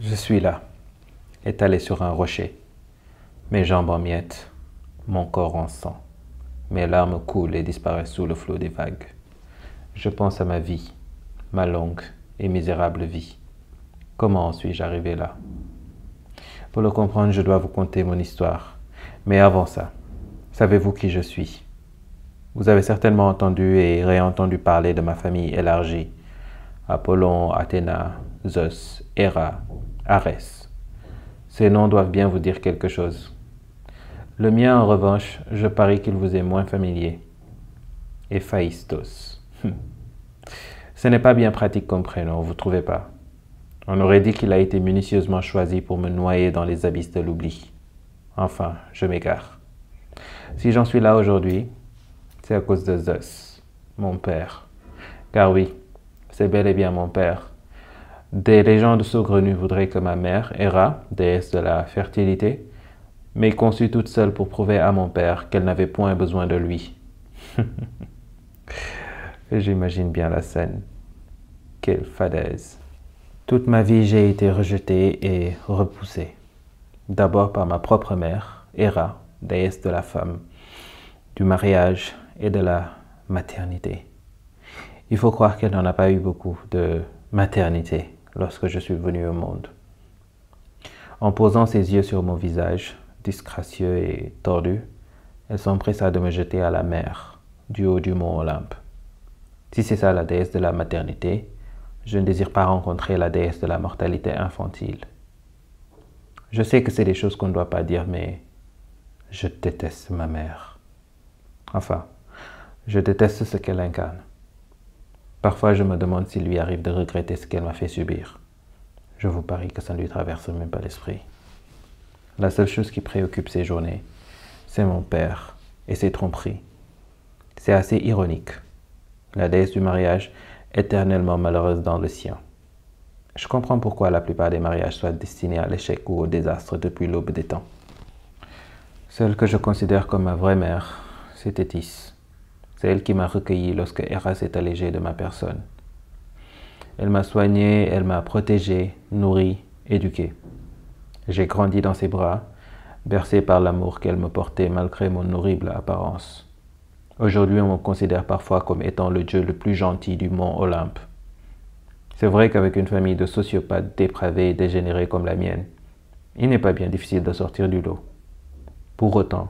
Je suis là, étalé sur un rocher, mes jambes en miettes, mon corps en sang. Mes larmes coulent et disparaissent sous le flot des vagues. Je pense à ma vie, ma longue et misérable vie. Comment suis-je arrivé là Pour le comprendre, je dois vous conter mon histoire. Mais avant ça, savez-vous qui je suis Vous avez certainement entendu et réentendu parler de ma famille élargie. Apollon, Athéna, Zeus, Héra, Arès. Ces noms doivent bien vous dire quelque chose. Le mien, en revanche, je parie qu'il vous est moins familier. Héphaïstos. Hum. Ce n'est pas bien pratique comme prénom, vous trouvez pas On aurait dit qu'il a été minutieusement choisi pour me noyer dans les abysses de l'oubli. Enfin, je m'égare. Si j'en suis là aujourd'hui, c'est à cause de Zeus, mon père. Car oui, c'est bel et bien mon père. Des légendes saugrenues voudraient que ma mère, Hera, déesse de la fertilité, m'ait conçue toute seule pour prouver à mon père qu'elle n'avait point besoin de lui. J'imagine bien la scène. Quelle fadaise. Toute ma vie, j'ai été rejetée et repoussée. D'abord par ma propre mère, Hera, déesse de la femme, du mariage et de la maternité. Il faut croire qu'elle n'en a pas eu beaucoup de maternité lorsque je suis venu au monde. En posant ses yeux sur mon visage, disgracieux et tordu, elle s'empressa de me jeter à la mer, du haut du mont Olympe. Si c'est ça la déesse de la maternité, je ne désire pas rencontrer la déesse de la mortalité infantile. Je sais que c'est des choses qu'on ne doit pas dire, mais je déteste ma mère. Enfin, je déteste ce qu'elle incarne. Parfois, je me demande s'il lui arrive de regretter ce qu'elle m'a fait subir. Je vous parie que ça ne lui traverse même pas l'esprit. La seule chose qui préoccupe ses journées, c'est mon père et ses tromperies. C'est assez ironique. La déesse du mariage, éternellement malheureuse dans le sien. Je comprends pourquoi la plupart des mariages soient destinés à l'échec ou au désastre depuis l'aube des temps. Celle que je considère comme ma vraie mère, c'est Tétis. C'est elle qui m'a recueilli lorsque Hera s'est allégée de ma personne. Elle m'a soigné, elle m'a protégé, nourri, éduqué. J'ai grandi dans ses bras, bercé par l'amour qu'elle me portait malgré mon horrible apparence. Aujourd'hui, on me considère parfois comme étant le dieu le plus gentil du mont Olympe. C'est vrai qu'avec une famille de sociopathes dépravés et dégénérés comme la mienne, il n'est pas bien difficile de sortir du lot. Pour autant,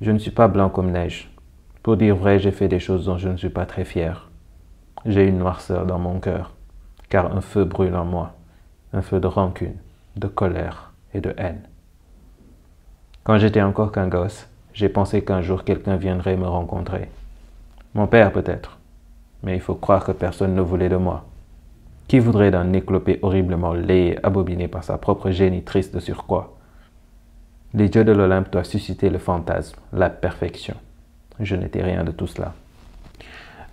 je ne suis pas blanc comme neige. Pour dire vrai, j'ai fait des choses dont je ne suis pas très fier. J'ai une noirceur dans mon cœur, car un feu brûle en moi, un feu de rancune, de colère et de haine. Quand j'étais encore qu'un gosse, j'ai pensé qu'un jour quelqu'un viendrait me rencontrer. Mon père peut-être, mais il faut croire que personne ne voulait de moi. Qui voudrait d'un éclopé horriblement laid et abominé par sa propre génitrice de surcroît Les dieux de l'Olympe doivent susciter le fantasme, la perfection je n'étais rien de tout cela.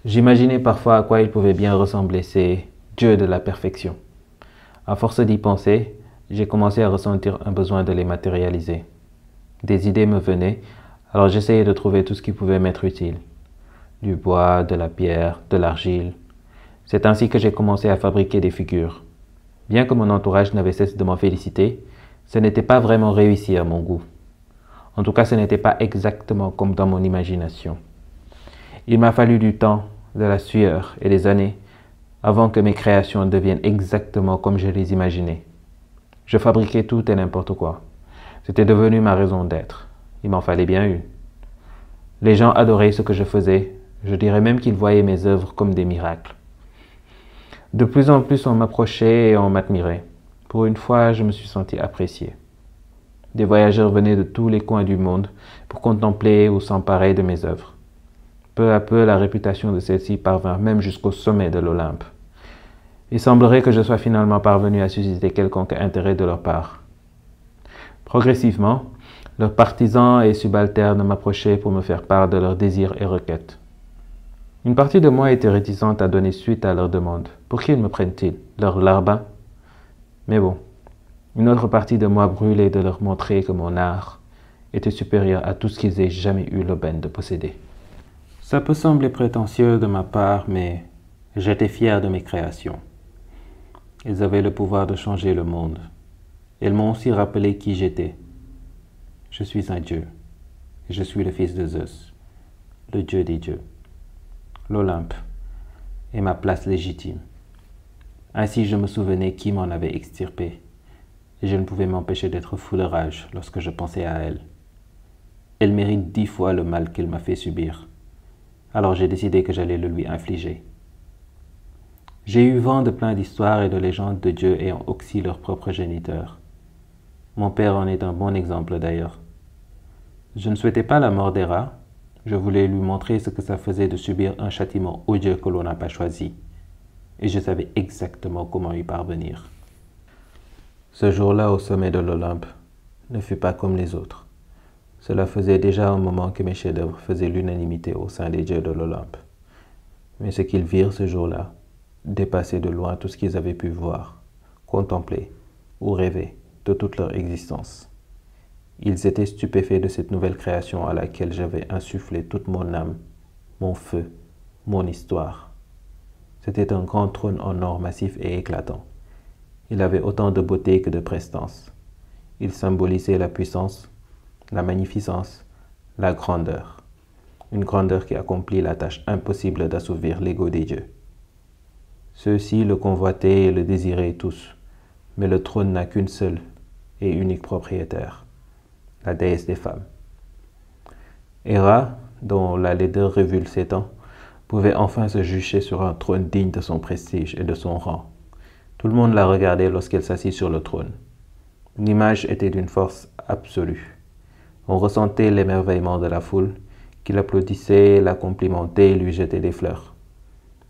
J'imaginais parfois à quoi il pouvait bien ressembler, ces dieux de la perfection. À force d'y penser, j'ai commencé à ressentir un besoin de les matérialiser. Des idées me venaient, alors j'essayais de trouver tout ce qui pouvait m'être utile. Du bois, de la pierre, de l'argile. C'est ainsi que j'ai commencé à fabriquer des figures. Bien que mon entourage n'avait cesse de m'en féliciter, ce n'était pas vraiment réussi à mon goût. En tout cas, ce n'était pas exactement comme dans mon imagination. Il m'a fallu du temps, de la sueur et des années avant que mes créations deviennent exactement comme je les imaginais. Je fabriquais tout et n'importe quoi. C'était devenu ma raison d'être. Il m'en fallait bien une. Les gens adoraient ce que je faisais. Je dirais même qu'ils voyaient mes œuvres comme des miracles. De plus en plus, on m'approchait et on m'admirait. Pour une fois, je me suis senti apprécié. Des voyageurs venaient de tous les coins du monde pour contempler ou s'emparer de mes œuvres. Peu à peu, la réputation de celles ci parvint même jusqu'au sommet de l'Olympe. Il semblerait que je sois finalement parvenu à susciter quelconque intérêt de leur part. Progressivement, leurs partisans et subalternes m'approchaient pour me faire part de leurs désirs et requêtes. Une partie de moi était réticente à donner suite à leurs demandes. Pour qui me prennent-ils Leur larbin Mais bon, une autre partie de moi brûlait de leur montrer que mon art était supérieur à tout ce qu'ils aient jamais eu l'aubaine de posséder. Ça peut sembler prétentieux de ma part, mais j'étais fier de mes créations. Elles avaient le pouvoir de changer le monde. Elles m'ont aussi rappelé qui j'étais. Je suis un dieu. Je suis le fils de Zeus, le dieu des dieux. L'Olympe est ma place légitime. Ainsi je me souvenais qui m'en avait extirpé je ne pouvais m'empêcher d'être fou de rage lorsque je pensais à elle. Elle mérite dix fois le mal qu'elle m'a fait subir. Alors j'ai décidé que j'allais le lui infliger. J'ai eu vent de plein d'histoires et de légendes de dieux ayant oxy leurs propres géniteurs. Mon père en est un bon exemple d'ailleurs. Je ne souhaitais pas la mort rats, je voulais lui montrer ce que ça faisait de subir un châtiment odieux que l'on n'a pas choisi, et je savais exactement comment y parvenir. Ce jour-là au sommet de l'Olympe ne fut pas comme les autres. Cela faisait déjà un moment que mes chefs-d'œuvre faisaient l'unanimité au sein des dieux de l'Olympe. Mais ce qu'ils virent ce jour-là dépassait de loin tout ce qu'ils avaient pu voir, contempler ou rêver de toute leur existence. Ils étaient stupéfaits de cette nouvelle création à laquelle j'avais insufflé toute mon âme, mon feu, mon histoire. C'était un grand trône en or massif et éclatant il avait autant de beauté que de prestance. Il symbolisait la puissance, la magnificence, la grandeur. Une grandeur qui accomplit la tâche impossible d'assouvir l'ego des dieux. Ceux-ci le convoitaient et le désiraient tous, mais le trône n'a qu'une seule et unique propriétaire, la déesse des femmes. Hera, dont la laideur ses temps, pouvait enfin se jucher sur un trône digne de son prestige et de son rang. Tout le monde la regardait lorsqu'elle s'assit sur le trône. L'image était d'une force absolue. On ressentait l'émerveillement de la foule, qui l'applaudissait, la complimentait et lui jetait des fleurs.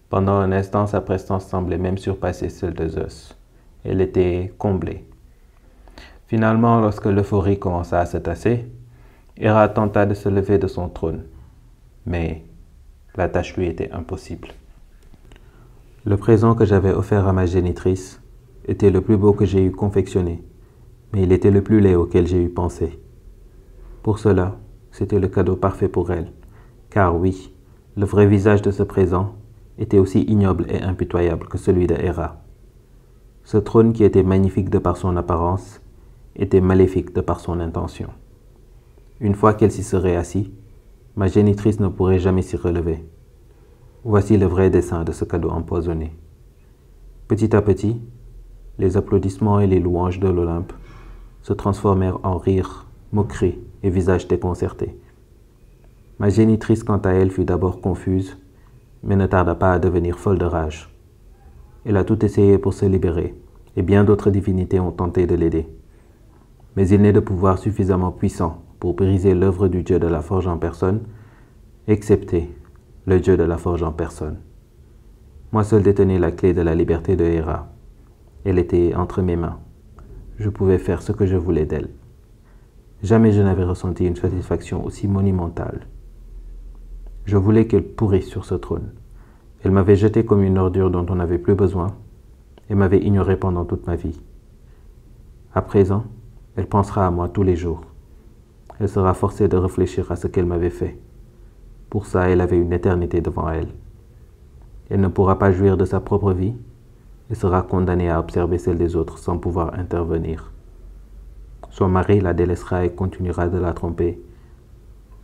Pendant un instant, sa prestance semblait même surpasser celle de Zeus. Elle était comblée. Finalement, lorsque l'euphorie commença à se tasser, Hera tenta de se lever de son trône. Mais la tâche lui était impossible. Le présent que j'avais offert à ma génitrice était le plus beau que j'ai eu confectionné, mais il était le plus laid auquel j'ai eu pensé. Pour cela, c'était le cadeau parfait pour elle, car oui, le vrai visage de ce présent était aussi ignoble et impitoyable que celui de Hera. Ce trône qui était magnifique de par son apparence était maléfique de par son intention. Une fois qu'elle s'y serait assise, ma génitrice ne pourrait jamais s'y relever. Voici le vrai dessin de ce cadeau empoisonné. Petit à petit, les applaudissements et les louanges de l'Olympe se transformèrent en rires, moqueries et visages déconcertés. Ma génitrice, quant à elle, fut d'abord confuse, mais ne tarda pas à devenir folle de rage. Elle a tout essayé pour se libérer, et bien d'autres divinités ont tenté de l'aider. Mais il n'est de pouvoir suffisamment puissant pour briser l'œuvre du dieu de la forge en personne, excepté le dieu de la forge en personne. Moi seul détenais la clé de la liberté de Hera. Elle était entre mes mains. Je pouvais faire ce que je voulais d'elle. Jamais je n'avais ressenti une satisfaction aussi monumentale. Je voulais qu'elle pourrisse sur ce trône. Elle m'avait jeté comme une ordure dont on n'avait plus besoin et m'avait ignoré pendant toute ma vie. À présent, elle pensera à moi tous les jours. Elle sera forcée de réfléchir à ce qu'elle m'avait fait. Pour ça, elle avait une éternité devant elle. Elle ne pourra pas jouir de sa propre vie et sera condamnée à observer celle des autres sans pouvoir intervenir. Son mari la délaissera et continuera de la tromper.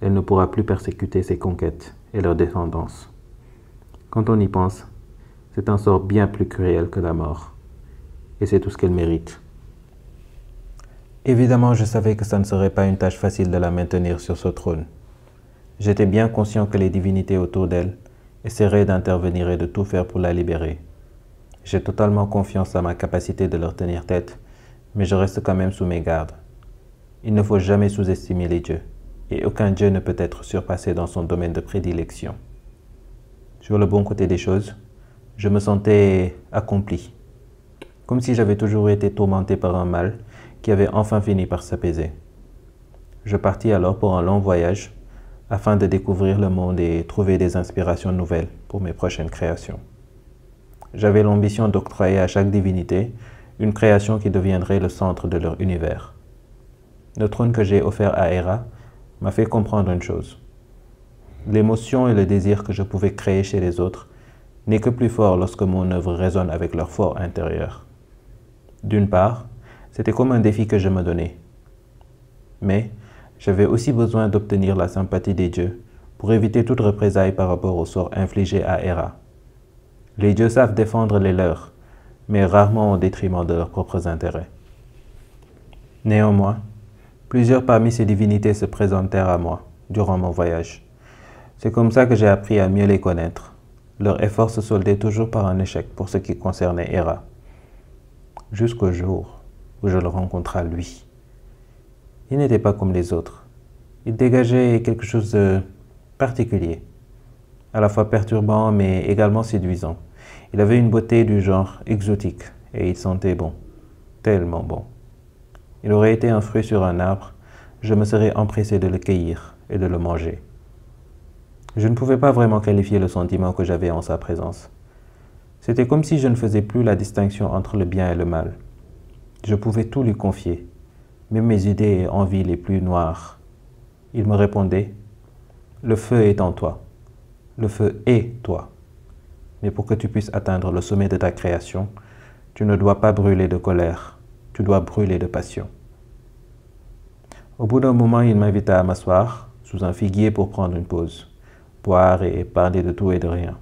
Elle ne pourra plus persécuter ses conquêtes et leurs descendance. Quand on y pense, c'est un sort bien plus cruel que la mort. Et c'est tout ce qu'elle mérite. Évidemment, je savais que ça ne serait pas une tâche facile de la maintenir sur ce trône. J'étais bien conscient que les divinités autour d'elle essaieraient d'intervenir et de tout faire pour la libérer. J'ai totalement confiance à ma capacité de leur tenir tête, mais je reste quand même sous mes gardes. Il ne faut jamais sous-estimer les dieux, et aucun dieu ne peut être surpassé dans son domaine de prédilection. Sur le bon côté des choses, je me sentais accompli, comme si j'avais toujours été tourmenté par un mal qui avait enfin fini par s'apaiser. Je partis alors pour un long voyage afin de découvrir le monde et trouver des inspirations nouvelles pour mes prochaines créations. J'avais l'ambition d'octroyer à chaque divinité une création qui deviendrait le centre de leur univers. Le trône que j'ai offert à Hera m'a fait comprendre une chose. L'émotion et le désir que je pouvais créer chez les autres n'est que plus fort lorsque mon œuvre résonne avec leur fort intérieur. D'une part, c'était comme un défi que je me donnais. Mais j'avais aussi besoin d'obtenir la sympathie des dieux pour éviter toute représailles par rapport au sort infligé à Hera. Les dieux savent défendre les leurs, mais rarement au détriment de leurs propres intérêts. Néanmoins, plusieurs parmi ces divinités se présentèrent à moi durant mon voyage. C'est comme ça que j'ai appris à mieux les connaître. Leur effort se soldait toujours par un échec pour ce qui concernait Hera. Jusqu'au jour où je le rencontrai lui. Il n'était pas comme les autres. Il dégageait quelque chose de particulier, à la fois perturbant mais également séduisant. Il avait une beauté du genre exotique et il sentait bon, tellement bon. Il aurait été un fruit sur un arbre, je me serais empressé de le cueillir et de le manger. Je ne pouvais pas vraiment qualifier le sentiment que j'avais en sa présence. C'était comme si je ne faisais plus la distinction entre le bien et le mal. Je pouvais tout lui confier, même mes idées et envies les plus noires. Il me répondait, le feu est en toi, le feu est toi. Mais pour que tu puisses atteindre le sommet de ta création, tu ne dois pas brûler de colère, tu dois brûler de passion. Au bout d'un moment, il m'invita à m'asseoir sous un figuier pour prendre une pause, boire et parler de tout et de rien.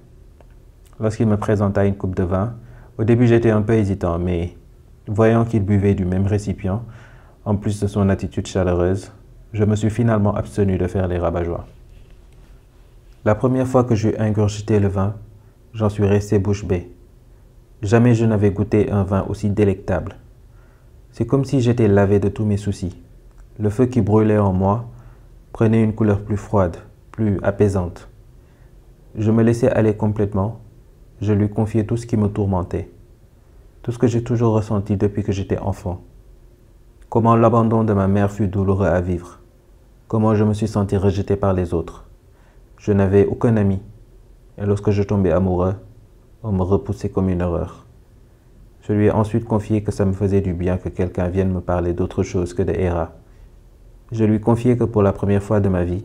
Lorsqu'il me présenta une coupe de vin, au début j'étais un peu hésitant, mais voyant qu'il buvait du même récipient, en plus de son attitude chaleureuse, je me suis finalement abstenu de faire les rabat La première fois que j'ai ingurgité le vin, j'en suis resté bouche bée. Jamais je n'avais goûté un vin aussi délectable. C'est comme si j'étais lavé de tous mes soucis. Le feu qui brûlait en moi prenait une couleur plus froide, plus apaisante. Je me laissais aller complètement, je lui confiais tout ce qui me tourmentait, tout ce que j'ai toujours ressenti depuis que j'étais enfant. Comment l'abandon de ma mère fut douloureux à vivre. Comment je me suis senti rejeté par les autres. Je n'avais aucun ami. Et lorsque je tombais amoureux, on me repoussait comme une horreur. Je lui ai ensuite confié que ça me faisait du bien que quelqu'un vienne me parler d'autre chose que de Hera. Je lui ai confié que pour la première fois de ma vie,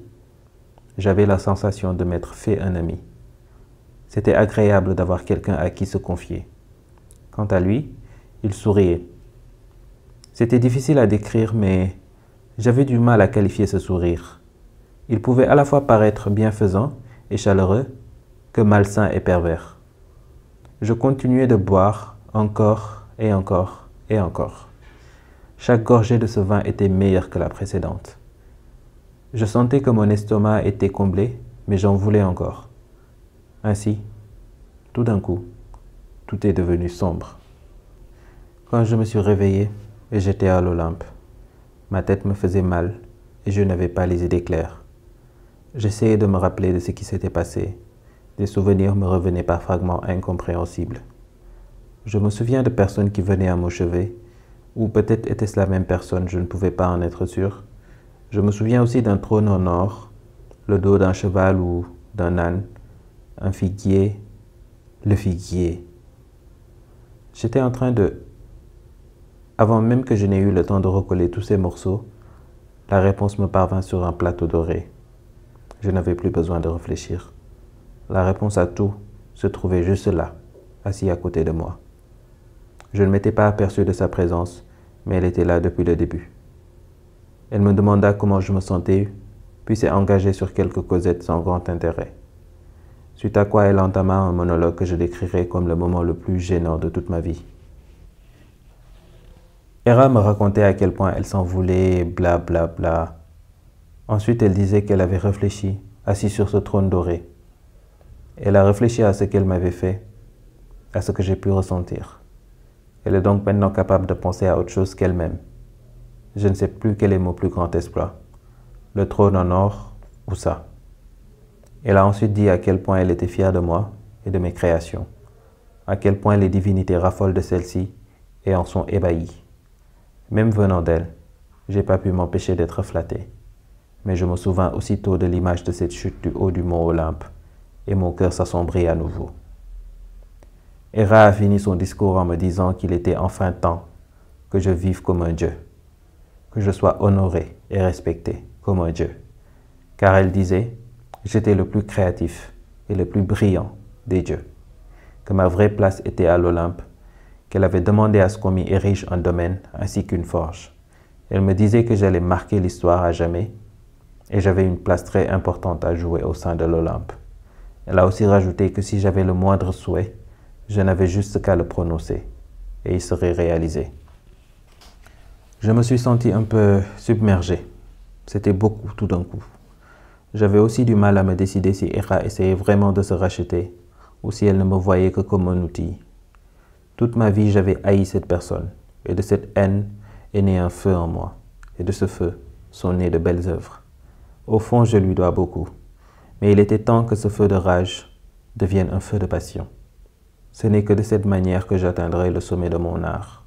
j'avais la sensation de m'être fait un ami. C'était agréable d'avoir quelqu'un à qui se confier. Quant à lui, il souriait c'était difficile à décrire, mais j'avais du mal à qualifier ce sourire. Il pouvait à la fois paraître bienfaisant et chaleureux que malsain et pervers. Je continuais de boire encore et encore et encore. Chaque gorgée de ce vin était meilleure que la précédente. Je sentais que mon estomac était comblé, mais j'en voulais encore. Ainsi, tout d'un coup, tout est devenu sombre. Quand je me suis réveillé, et j'étais à l'Olympe. Ma tête me faisait mal et je n'avais pas les idées claires. J'essayais de me rappeler de ce qui s'était passé. Des souvenirs me revenaient par fragments incompréhensibles. Je me souviens de personnes qui venaient à mon chevet, ou peut-être était-ce la même personne, je ne pouvais pas en être sûr. Je me souviens aussi d'un trône en or, le dos d'un cheval ou d'un âne, un figuier, le figuier. J'étais en train de avant même que je n'aie eu le temps de recoller tous ces morceaux, la réponse me parvint sur un plateau doré. Je n'avais plus besoin de réfléchir. La réponse à tout se trouvait juste là, assis à côté de moi. Je ne m'étais pas aperçu de sa présence, mais elle était là depuis le début. Elle me demanda comment je me sentais, puis s'est engagée sur quelques causettes sans grand intérêt. Suite à quoi elle entama un monologue que je décrirai comme le moment le plus gênant de toute ma vie. Hera me racontait à quel point elle s'en voulait, bla bla bla. Ensuite, elle disait qu'elle avait réfléchi, assise sur ce trône doré. Elle a réfléchi à ce qu'elle m'avait fait, à ce que j'ai pu ressentir. Elle est donc maintenant capable de penser à autre chose qu'elle-même. Je ne sais plus quel est mon plus grand espoir. Le trône en or ou ça. Elle a ensuite dit à quel point elle était fière de moi et de mes créations, à quel point les divinités raffolent de celles-ci et en sont ébahies. Même venant d'elle, j'ai pas pu m'empêcher d'être flatté. Mais je me souvins aussitôt de l'image de cette chute du haut du mont Olympe, et mon cœur s'assombrit à nouveau. Hera a fini son discours en me disant qu'il était enfin temps que je vive comme un Dieu, que je sois honoré et respecté comme un Dieu. Car elle disait, j'étais le plus créatif et le plus brillant des dieux, que ma vraie place était à l'Olympe elle avait demandé à ce qu'on m'y érige un domaine ainsi qu'une forge. Elle me disait que j'allais marquer l'histoire à jamais et j'avais une place très importante à jouer au sein de l'Olympe. Elle a aussi rajouté que si j'avais le moindre souhait, je n'avais juste qu'à le prononcer et il serait réalisé. Je me suis senti un peu submergé. C'était beaucoup tout d'un coup. J'avais aussi du mal à me décider si Hera essayait vraiment de se racheter ou si elle ne me voyait que comme un outil toute ma vie, j'avais haï cette personne, et de cette haine est né un feu en moi, et de ce feu sont nées de belles œuvres. Au fond, je lui dois beaucoup, mais il était temps que ce feu de rage devienne un feu de passion. Ce n'est que de cette manière que j'atteindrai le sommet de mon art.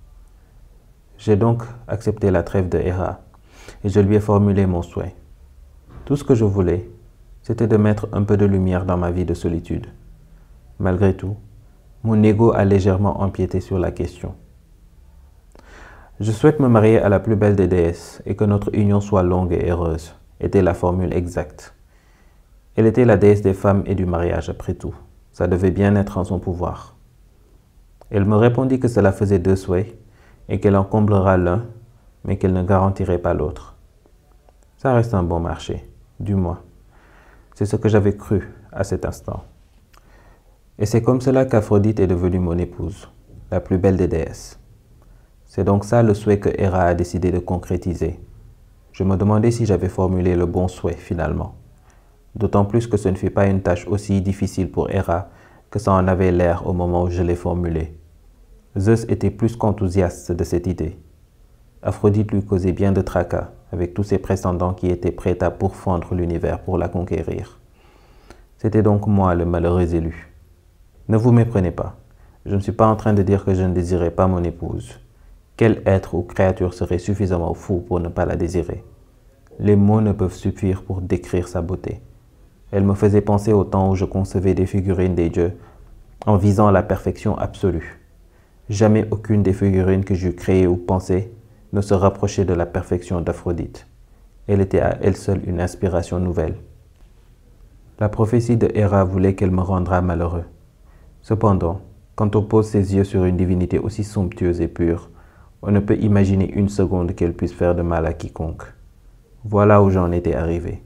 J'ai donc accepté la trêve de Hera, et je lui ai formulé mon souhait. Tout ce que je voulais, c'était de mettre un peu de lumière dans ma vie de solitude. Malgré tout, mon ego a légèrement empiété sur la question. Je souhaite me marier à la plus belle des déesses et que notre union soit longue et heureuse, était la formule exacte. Elle était la déesse des femmes et du mariage après tout. Ça devait bien être en son pouvoir. Elle me répondit que cela faisait deux souhaits et qu'elle en comblera l'un, mais qu'elle ne garantirait pas l'autre. Ça reste un bon marché, du moins. C'est ce que j'avais cru à cet instant. Et c'est comme cela qu'Aphrodite est devenue mon épouse, la plus belle des déesses. C'est donc ça le souhait que Hera a décidé de concrétiser. Je me demandais si j'avais formulé le bon souhait finalement. D'autant plus que ce ne fut pas une tâche aussi difficile pour Hera que ça en avait l'air au moment où je l'ai formulé. Zeus était plus qu'enthousiaste de cette idée. Aphrodite lui causait bien de tracas, avec tous ses prétendants qui étaient prêts à pourfendre l'univers pour la conquérir. C'était donc moi le malheureux élu. Ne vous méprenez pas. Je ne suis pas en train de dire que je ne désirais pas mon épouse. Quel être ou créature serait suffisamment fou pour ne pas la désirer Les mots ne peuvent suffire pour décrire sa beauté. Elle me faisait penser au temps où je concevais des figurines des dieux en visant la perfection absolue. Jamais aucune des figurines que j'eus créées ou pensées ne se rapprochait de la perfection d'Aphrodite. Elle était à elle seule une inspiration nouvelle. La prophétie de Hera voulait qu'elle me rendra malheureux. Cependant, quand on pose ses yeux sur une divinité aussi somptueuse et pure, on ne peut imaginer une seconde qu'elle puisse faire de mal à quiconque. Voilà où j'en étais arrivé.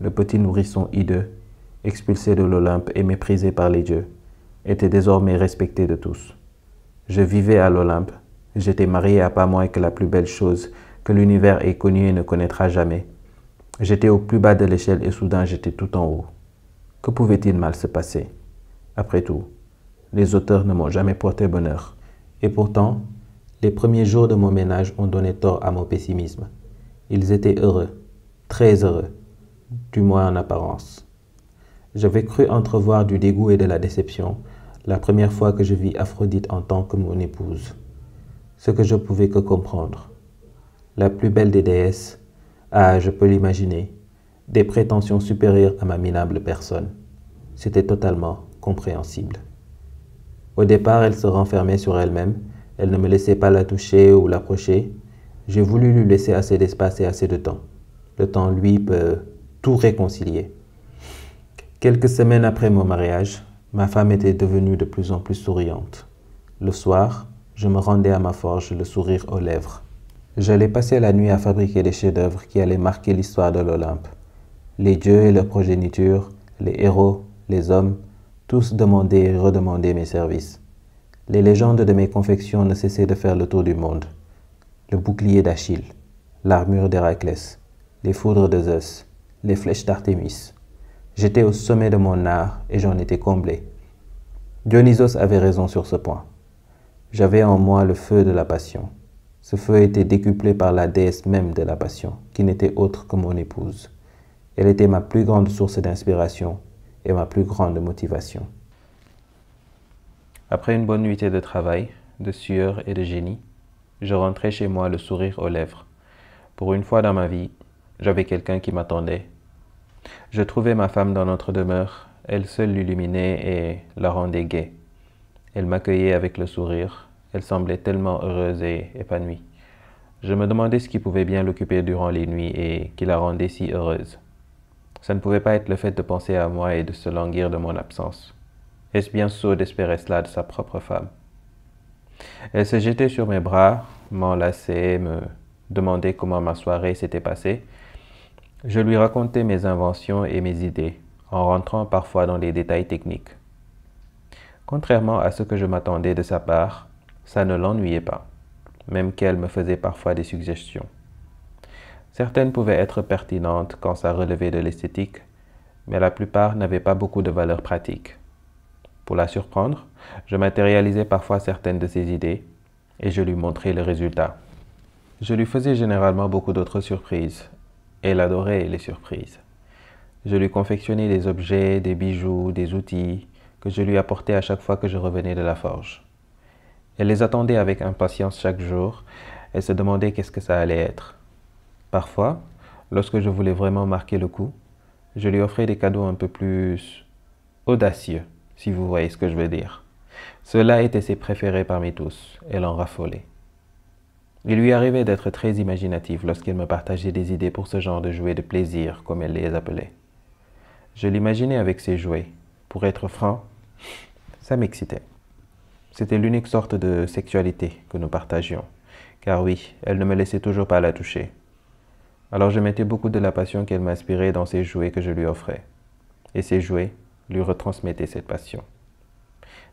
Le petit nourrisson hideux, expulsé de l'Olympe et méprisé par les dieux, était désormais respecté de tous. Je vivais à l'Olympe, j'étais marié à pas moins que la plus belle chose que l'univers ait connue et ne connaîtra jamais. J'étais au plus bas de l'échelle et soudain j'étais tout en haut. Que pouvait-il mal se passer Après tout, les auteurs ne m'ont jamais porté bonheur. Et pourtant, les premiers jours de mon ménage ont donné tort à mon pessimisme. Ils étaient heureux, très heureux, du moins en apparence. J'avais cru entrevoir du dégoût et de la déception la première fois que je vis Aphrodite en tant que mon épouse. Ce que je pouvais que comprendre. La plus belle des déesses, ah, je peux l'imaginer, des prétentions supérieures à ma minable personne. C'était totalement compréhensible. Au départ, elle se renfermait sur elle-même. Elle ne me laissait pas la toucher ou l'approcher. J'ai voulu lui laisser assez d'espace et assez de temps. Le temps, lui, peut tout réconcilier. Quelques semaines après mon mariage, ma femme était devenue de plus en plus souriante. Le soir, je me rendais à ma forge, le sourire aux lèvres. J'allais passer la nuit à fabriquer des chefs-d'œuvre qui allaient marquer l'histoire de l'Olympe. Les dieux et leur progéniture, les héros, les hommes, tous demandaient, et redemandaient mes services. Les légendes de mes confections ne cessaient de faire le tour du monde. Le bouclier d'Achille, l'armure d'Héraclès, les foudres de Zeus, les flèches d'Artémis. J'étais au sommet de mon art et j'en étais comblé. Dionysos avait raison sur ce point. J'avais en moi le feu de la passion. Ce feu était décuplé par la déesse même de la passion, qui n'était autre que mon épouse. Elle était ma plus grande source d'inspiration, est ma plus grande motivation. Après une bonne nuitée de travail, de sueur et de génie, je rentrais chez moi le sourire aux lèvres. Pour une fois dans ma vie, j'avais quelqu'un qui m'attendait. Je trouvais ma femme dans notre demeure, elle seule l'illuminait et la rendait gaie. Elle m'accueillait avec le sourire, elle semblait tellement heureuse et épanouie. Je me demandais ce qui pouvait bien l'occuper durant les nuits et qui la rendait si heureuse. Ça ne pouvait pas être le fait de penser à moi et de se languir de mon absence. Est-ce bien sot d'espérer cela de sa propre femme Elle se jetait sur mes bras, m'enlaçait, me demandait comment ma soirée s'était passée. Je lui racontais mes inventions et mes idées, en rentrant parfois dans les détails techniques. Contrairement à ce que je m'attendais de sa part, ça ne l'ennuyait pas, même qu'elle me faisait parfois des suggestions. Certaines pouvaient être pertinentes quand ça relevait de l'esthétique, mais la plupart n'avaient pas beaucoup de valeur pratique. Pour la surprendre, je matérialisais parfois certaines de ses idées et je lui montrais le résultat. Je lui faisais généralement beaucoup d'autres surprises. et Elle adorait les surprises. Je lui confectionnais des objets, des bijoux, des outils que je lui apportais à chaque fois que je revenais de la forge. Elle les attendait avec impatience chaque jour et se demandait qu'est-ce que ça allait être. Parfois, lorsque je voulais vraiment marquer le coup, je lui offrais des cadeaux un peu plus audacieux, si vous voyez ce que je veux dire. Cela était ses préférés parmi tous, elle en raffolait. Il lui arrivait d'être très imaginatif lorsqu'il me partageait des idées pour ce genre de jouets de plaisir, comme elle les appelait. Je l'imaginais avec ces jouets. Pour être franc, ça m'excitait. C'était l'unique sorte de sexualité que nous partagions, car oui, elle ne me laissait toujours pas la toucher, alors je mettais beaucoup de la passion qu'elle m'inspirait dans ces jouets que je lui offrais. Et ces jouets lui retransmettaient cette passion.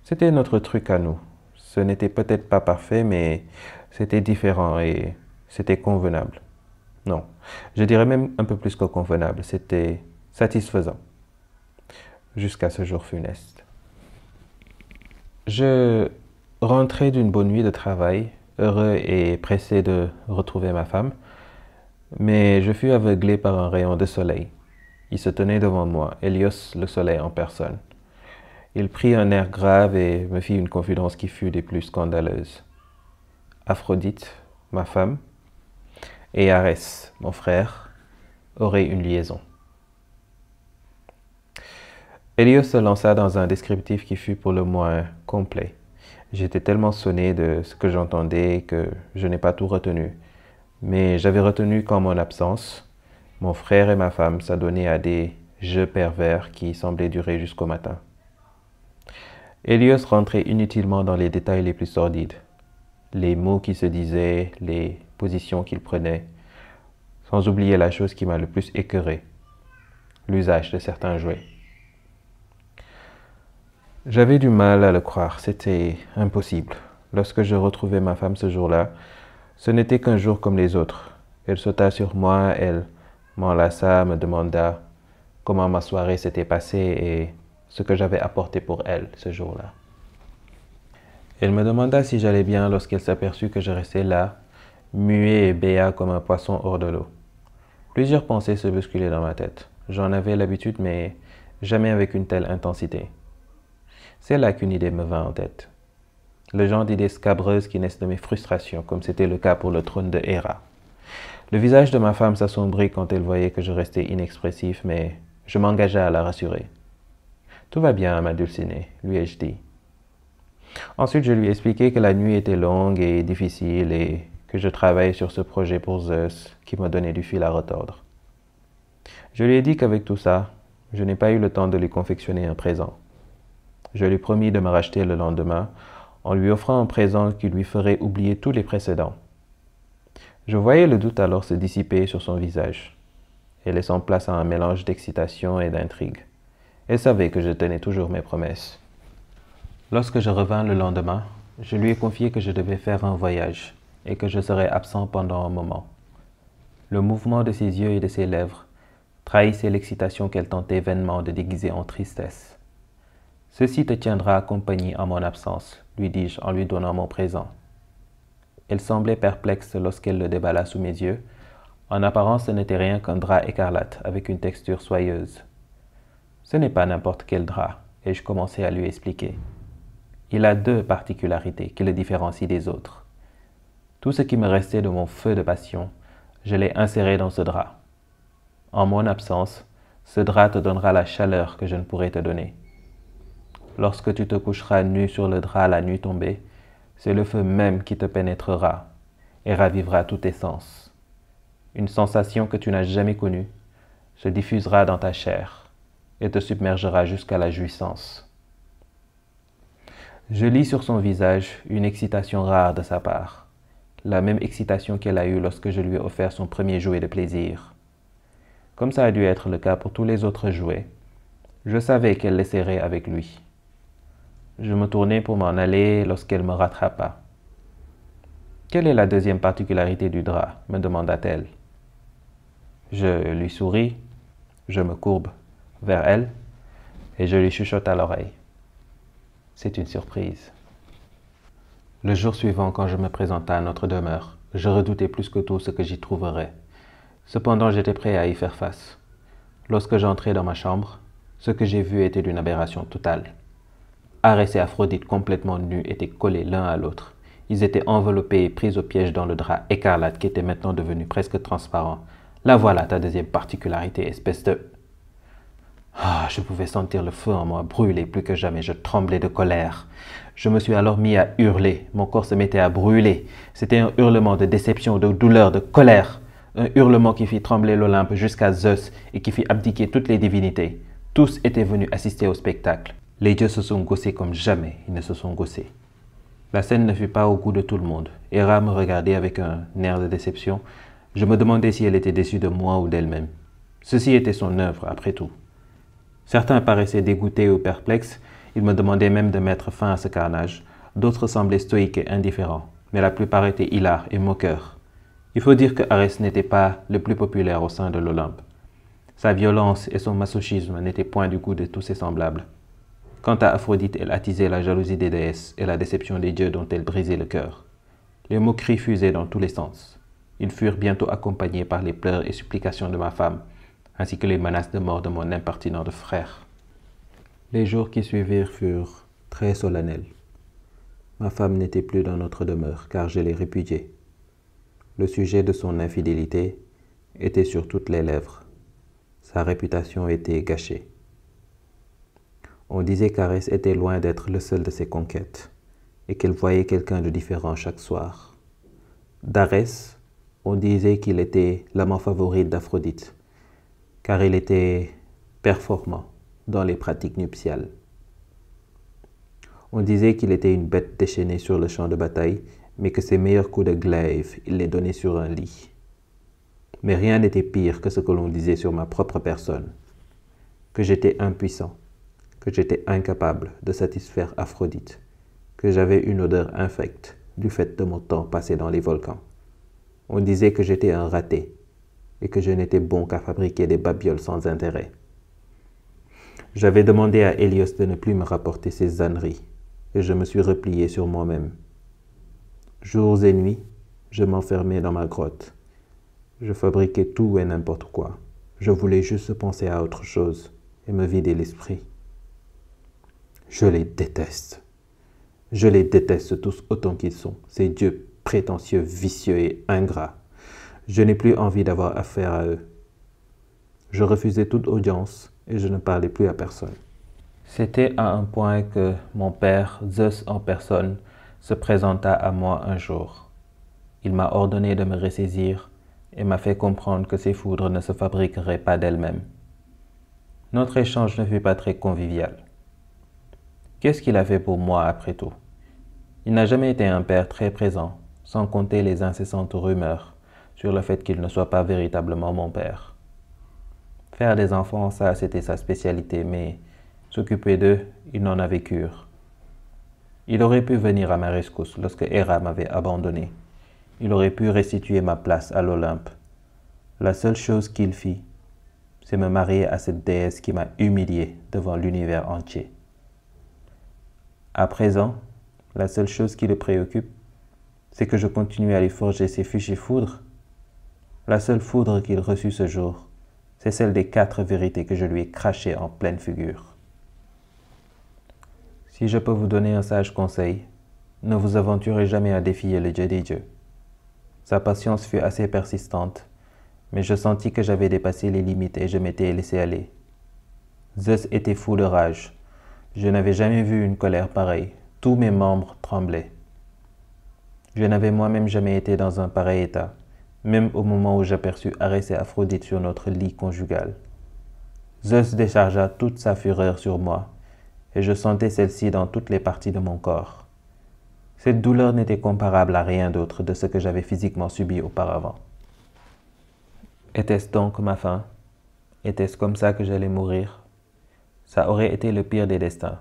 C'était notre truc à nous. Ce n'était peut-être pas parfait, mais c'était différent et c'était convenable. Non, je dirais même un peu plus que convenable, c'était satisfaisant. Jusqu'à ce jour funeste. Je rentrais d'une bonne nuit de travail, heureux et pressé de retrouver ma femme. Mais je fus aveuglé par un rayon de soleil. Il se tenait devant moi, Hélios le soleil en personne. Il prit un air grave et me fit une confidence qui fut des plus scandaleuses. Aphrodite, ma femme, et Arès, mon frère, auraient une liaison. Hélios se lança dans un descriptif qui fut pour le moins complet. J'étais tellement sonné de ce que j'entendais que je n'ai pas tout retenu mais j'avais retenu qu'en mon absence, mon frère et ma femme s'adonnaient à des jeux pervers qui semblaient durer jusqu'au matin. Elios rentrait inutilement dans les détails les plus sordides, les mots qui se disaient, les positions qu'il prenait, sans oublier la chose qui m'a le plus écœuré, l'usage de certains jouets. J'avais du mal à le croire, c'était impossible. Lorsque je retrouvais ma femme ce jour-là, ce n'était qu'un jour comme les autres. Elle sauta sur moi, elle m'enlaça, me demanda comment ma soirée s'était passée et ce que j'avais apporté pour elle ce jour-là. Elle me demanda si j'allais bien lorsqu'elle s'aperçut que je restais là, muet et béat comme un poisson hors de l'eau. Plusieurs pensées se bousculaient dans ma tête. J'en avais l'habitude, mais jamais avec une telle intensité. C'est là qu'une idée me vint en tête le genre d'idées scabreuses qui naissent de mes frustrations, comme c'était le cas pour le trône de Héra. Le visage de ma femme s'assombrit quand elle voyait que je restais inexpressif, mais je m'engageai à la rassurer. Tout va bien, ma dulcinée, lui ai-je dit. Ensuite, je lui expliquai que la nuit était longue et difficile et que je travaillais sur ce projet pour Zeus qui m'a donné du fil à retordre. Je lui ai dit qu'avec tout ça, je n'ai pas eu le temps de lui confectionner un présent. Je lui promis de me racheter le lendemain en lui offrant un présent qui lui ferait oublier tous les précédents. Je voyais le doute alors se dissiper sur son visage, et laissant place à un mélange d'excitation et d'intrigue. Elle savait que je tenais toujours mes promesses. Lorsque je revins le lendemain, je lui ai confié que je devais faire un voyage et que je serais absent pendant un moment. Le mouvement de ses yeux et de ses lèvres trahissait l'excitation qu'elle tentait vainement de déguiser en tristesse. Ceci te tiendra compagnie en mon absence, lui dis-je en lui donnant mon présent. Elle semblait perplexe lorsqu'elle le déballa sous mes yeux. En apparence, ce n'était rien qu'un drap écarlate avec une texture soyeuse. Ce n'est pas n'importe quel drap, et je commençais à lui expliquer. Il a deux particularités qui le différencient des autres. Tout ce qui me restait de mon feu de passion, je l'ai inséré dans ce drap. En mon absence, ce drap te donnera la chaleur que je ne pourrais te donner lorsque tu te coucheras nu sur le drap la nuit tombée, c'est le feu même qui te pénétrera et ravivera tous tes sens. Une sensation que tu n'as jamais connue se diffusera dans ta chair et te submergera jusqu'à la jouissance. Je lis sur son visage une excitation rare de sa part, la même excitation qu'elle a eue lorsque je lui ai offert son premier jouet de plaisir. Comme ça a dû être le cas pour tous les autres jouets, je savais qu'elle l'essayerait avec lui. Je me tournai pour m'en aller lorsqu'elle me rattrapa. Quelle est la deuxième particularité du drap me demanda-t-elle. Je lui souris, je me courbe vers elle et je lui chuchote à l'oreille. C'est une surprise. Le jour suivant, quand je me présenta à notre demeure, je redoutais plus que tout ce que j'y trouverais. Cependant, j'étais prêt à y faire face. Lorsque j'entrai dans ma chambre, ce que j'ai vu était d'une aberration totale. Arès et Aphrodite complètement nus étaient collés l'un à l'autre. Ils étaient enveloppés et pris au piège dans le drap écarlate qui était maintenant devenu presque transparent. La voilà ta deuxième particularité, espèce de... Ah, je pouvais sentir le feu en moi brûler plus que jamais, je tremblais de colère. Je me suis alors mis à hurler, mon corps se mettait à brûler. C'était un hurlement de déception, de douleur, de colère. Un hurlement qui fit trembler l'Olympe jusqu'à Zeus et qui fit abdiquer toutes les divinités. Tous étaient venus assister au spectacle. Les dieux se sont gossés comme jamais ils ne se sont gossés. La scène ne fut pas au goût de tout le monde. Hera me regardait avec un air de déception. Je me demandais si elle était déçue de moi ou d'elle-même. Ceci était son œuvre, après tout. Certains paraissaient dégoûtés ou perplexes. Ils me demandaient même de mettre fin à ce carnage. D'autres semblaient stoïques et indifférents. Mais la plupart étaient hilars et moqueurs. Il faut dire que Arès n'était pas le plus populaire au sein de l'Olympe. Sa violence et son masochisme n'étaient point du goût de tous ses semblables. Quant à Aphrodite, elle attisait la jalousie des déesses et la déception des dieux dont elle brisait le cœur. Les moqueries fusaient dans tous les sens. Ils furent bientôt accompagnés par les pleurs et supplications de ma femme, ainsi que les menaces de mort de mon impertinent de frère. Les jours qui suivirent furent très solennels. Ma femme n'était plus dans notre demeure, car je l'ai répudiée. Le sujet de son infidélité était sur toutes les lèvres. Sa réputation était gâchée. On disait qu'Arès était loin d'être le seul de ses conquêtes et qu'elle voyait quelqu'un de différent chaque soir. D'Arès, on disait qu'il était l'amant favori d'Aphrodite, car il était performant dans les pratiques nuptiales. On disait qu'il était une bête déchaînée sur le champ de bataille, mais que ses meilleurs coups de glaive, il les donnait sur un lit. Mais rien n'était pire que ce que l'on disait sur ma propre personne, que j'étais impuissant que j'étais incapable de satisfaire Aphrodite, que j'avais une odeur infecte du fait de mon temps passé dans les volcans. On disait que j'étais un raté et que je n'étais bon qu'à fabriquer des babioles sans intérêt. J'avais demandé à Hélios de ne plus me rapporter ses âneries et je me suis replié sur moi-même. Jours et nuits, je m'enfermais dans ma grotte. Je fabriquais tout et n'importe quoi. Je voulais juste penser à autre chose et me vider l'esprit. Je les déteste. Je les déteste tous autant qu'ils sont, ces dieux prétentieux, vicieux et ingrats. Je n'ai plus envie d'avoir affaire à eux. Je refusais toute audience et je ne parlais plus à personne. C'était à un point que mon père, Zeus en personne, se présenta à moi un jour. Il m'a ordonné de me ressaisir et m'a fait comprendre que ces foudres ne se fabriqueraient pas d'elles-mêmes. Notre échange ne fut pas très convivial. Qu'est-ce qu'il a fait pour moi après tout Il n'a jamais été un père très présent, sans compter les incessantes rumeurs sur le fait qu'il ne soit pas véritablement mon père. Faire des enfants, ça c'était sa spécialité, mais s'occuper d'eux, il n'en avait cure. Il aurait pu venir à ma rescousse lorsque Hera m'avait abandonné. Il aurait pu restituer ma place à l'Olympe. La seule chose qu'il fit, c'est me marier à cette déesse qui m'a humilié devant l'univers entier. À présent, la seule chose qui le préoccupe, c'est que je continue à lui forger ses fichiers foudres. La seule foudre qu'il reçut ce jour, c'est celle des quatre vérités que je lui ai crachées en pleine figure. Si je peux vous donner un sage conseil, ne vous aventurez jamais à défier le Dieu des dieux. Sa patience fut assez persistante, mais je sentis que j'avais dépassé les limites et je m'étais laissé aller. Zeus était fou de rage. Je n'avais jamais vu une colère pareille. Tous mes membres tremblaient. Je n'avais moi-même jamais été dans un pareil état, même au moment où j'aperçus Arès et Aphrodite sur notre lit conjugal. Zeus déchargea toute sa fureur sur moi, et je sentais celle-ci dans toutes les parties de mon corps. Cette douleur n'était comparable à rien d'autre de ce que j'avais physiquement subi auparavant. Était-ce donc ma fin Était-ce comme ça que j'allais mourir ça aurait été le pire des destins.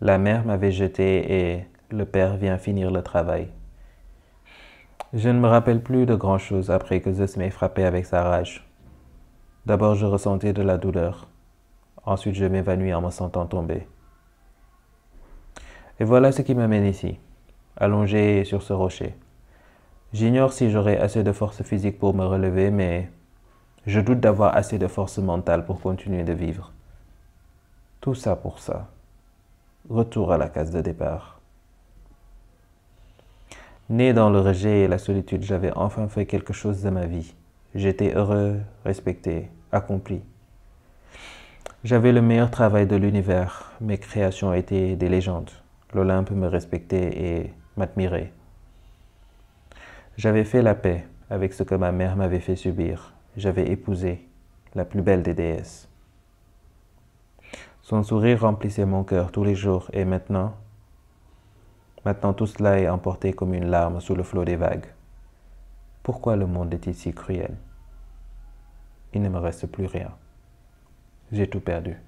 La mère m'avait jeté et le père vient finir le travail. Je ne me rappelle plus de grand-chose après que Zeus m'ait frappé avec sa rage. D'abord je ressentais de la douleur. Ensuite je m'évanouis en me sentant tomber. Et voilà ce qui m'amène ici, allongé sur ce rocher. J'ignore si j'aurai assez de force physique pour me relever, mais je doute d'avoir assez de force mentale pour continuer de vivre. Tout ça pour ça. Retour à la case de départ. Né dans le rejet et la solitude, j'avais enfin fait quelque chose de ma vie. J'étais heureux, respecté, accompli. J'avais le meilleur travail de l'univers. Mes créations étaient des légendes. L'Olympe me respectait et m'admirait. J'avais fait la paix avec ce que ma mère m'avait fait subir. J'avais épousé la plus belle des déesses. Son sourire remplissait mon cœur tous les jours et maintenant Maintenant tout cela est emporté comme une larme sous le flot des vagues. Pourquoi le monde est-il si cruel Il ne me reste plus rien. J'ai tout perdu.